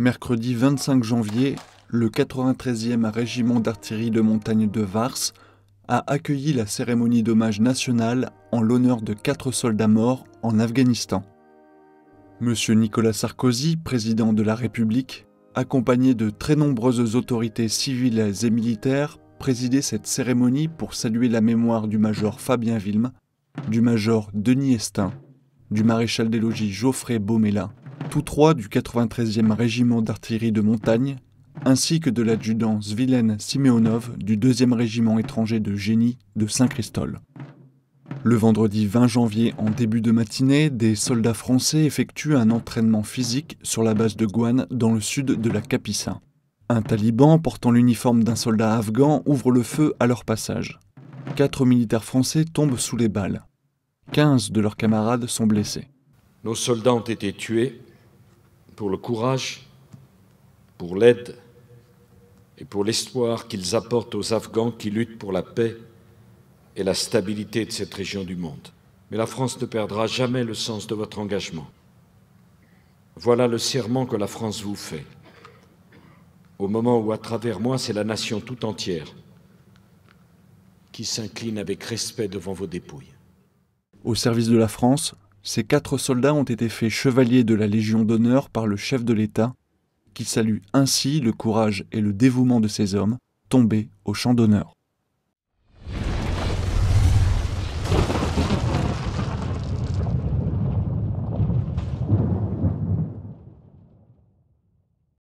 Mercredi 25 janvier, le 93e régiment d'artillerie de montagne de Vars a accueilli la cérémonie d'hommage national en l'honneur de quatre soldats morts en Afghanistan. Monsieur Nicolas Sarkozy, président de la République, accompagné de très nombreuses autorités civiles et militaires, présidait cette cérémonie pour saluer la mémoire du major Fabien Vilme, du major Denis Estin, du maréchal des logis Geoffrey Beaumélin tous trois du 93e régiment d'artillerie de montagne, ainsi que de l'adjudant Svilen Simeonov du 2e régiment étranger de génie de Saint-Christol. Le vendredi 20 janvier, en début de matinée, des soldats français effectuent un entraînement physique sur la base de Guan dans le sud de la Capissa. Un taliban portant l'uniforme d'un soldat afghan ouvre le feu à leur passage. Quatre militaires français tombent sous les balles. Quinze de leurs camarades sont blessés. Nos soldats ont été tués, pour le courage, pour l'aide et pour l'espoir qu'ils apportent aux Afghans qui luttent pour la paix et la stabilité de cette région du monde. Mais la France ne perdra jamais le sens de votre engagement. Voilà le serment que la France vous fait. Au moment où, à travers moi, c'est la nation tout entière qui s'incline avec respect devant vos dépouilles. Au service de la France, ces quatre soldats ont été faits chevaliers de la Légion d'honneur par le chef de l'État, qui salue ainsi le courage et le dévouement de ces hommes tombés au champ d'honneur.